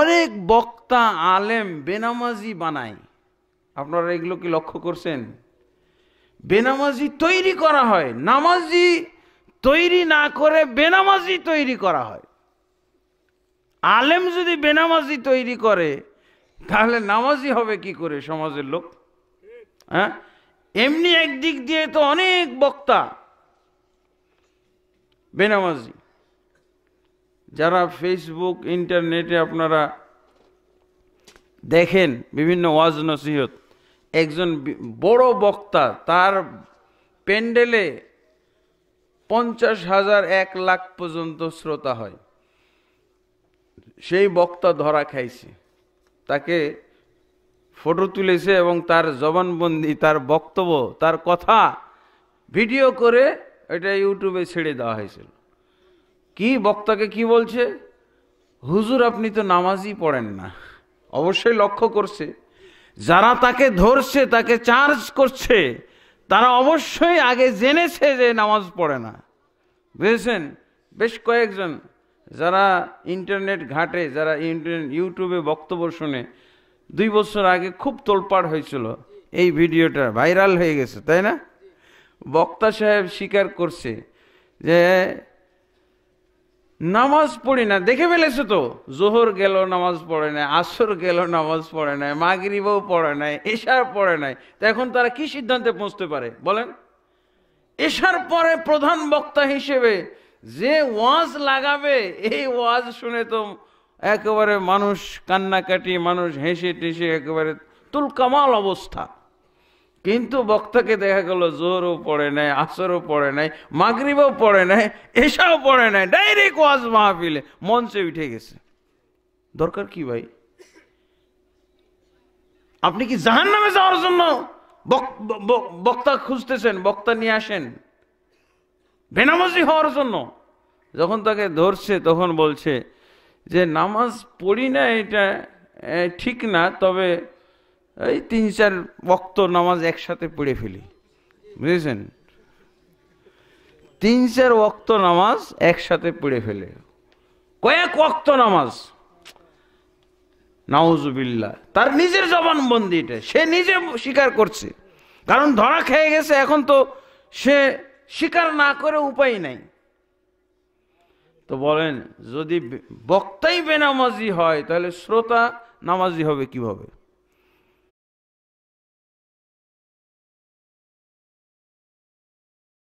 অনেক বক্তা আলেম বেনামাজি বানায় আপনারা এগুলো কি লক্ষ্য করছেন বেনামাজি তৈরি করা হয় নামাজি তৈরি না করে বেনামাজি তৈরি করা হয় আলেম যদি বেনামাজি তৈরি করে তাহলে নামাজি হবে কি করে সমাজের লোক হ্যাঁ এমনি একদিক দিয়ে তো অনেক বক্তা বেনামাজি যারা ফেসবুক ইন্টারনেটে আপনারা দেখেন বিভিন্ন ওয়াজ নসিহত একজন বড় বক্তা তার প্যান্ডেলে পঞ্চাশ হাজার এক লাখ পর্যন্ত শ্রোতা হয় সেই বক্তা ধরা খাইছে তাকে ফটো তুলেছে এবং তার জবানবন্দি তার বক্তব্য তার কথা ভিডিও করে এটা ইউটিউবে ছেড়ে দেওয়া হয়েছিল কি বক্তাকে কি বলছে হুজুর আপনি তো নামাজই পড়েন না অবশ্যই লক্ষ্য করছে যারা তাকে ধরছে তাকে চার্জ করছে তারা অবশ্যই আগে জেনেছে যে নামাজ পড়ে না বুঝেছেন বেশ কয়েকজন যারা ইন্টারনেট ঘাটে যারা ইন্টারনেট ইউটিউবে বক্তব্য শুনে দুই বছর আগে খুব তোলপাড় হয়েছিল এই ভিডিওটা ভাইরাল হয়ে গেছে তাই না বক্তা সাহেব স্বীকার করছে যে নামাজ পড়ি না দেখে ফেলেছো তো জোহর গেল নামাজ পড়ে নাই আসর গেল নামাজ পড়ে নাই মাগরিবও পড়ে নাই এশার পড়ে নাই তো এখন তারা কি সিদ্ধান্তে পৌঁছতে পারে বলেন এশার পরে প্রধান বক্তা হিসেবে যে ওয়াজ লাগাবে এই ওয়াজ শুনে তো একেবারে মানুষ কান্নাকাটি মানুষ হেসে টেসে একেবারে তুল কামাল অবস্থা কিন্তু বক্তাকে দেখা গেল জোরও পড়ে নাই আসরও পড়ে নাই মাগরিবও পড়ে নাই এসাও পড়ে নাই ডাইরেক্ট ওয়াজ মাহফিলে মঞ্চে উঠে গেছে দরকার কি ভাই আপনি কি জাহান নামে যাওয়ার জন্য বক্তা খুঁজতেছেন বক্তা নিয়ে আসেন বেনামাজি হওয়ার জন্য যখন তাকে ধরছে তখন বলছে যে নামাজ পড়ি না এটা ঠিক না তবে এই তিন চার বক্ত নামাজ একসাথে পড়ে ফেলি বুঝেছেন তিন চার বক্ত নামাজ একসাথে পড়ে ফেলে কয়েক ওক্ত নামাজ নাউজুবিল্লা তার নিজের জবানবন্দি এটা সে নিজে স্বীকার করছে কারণ ধরা খেয়ে গেছে এখন তো সে স্বীকার না করে উপায় নাই তো বলেন যদি বক্তাই বেনামাজি হয় তাহলে শ্রোতা নামাজি হবে কিভাবে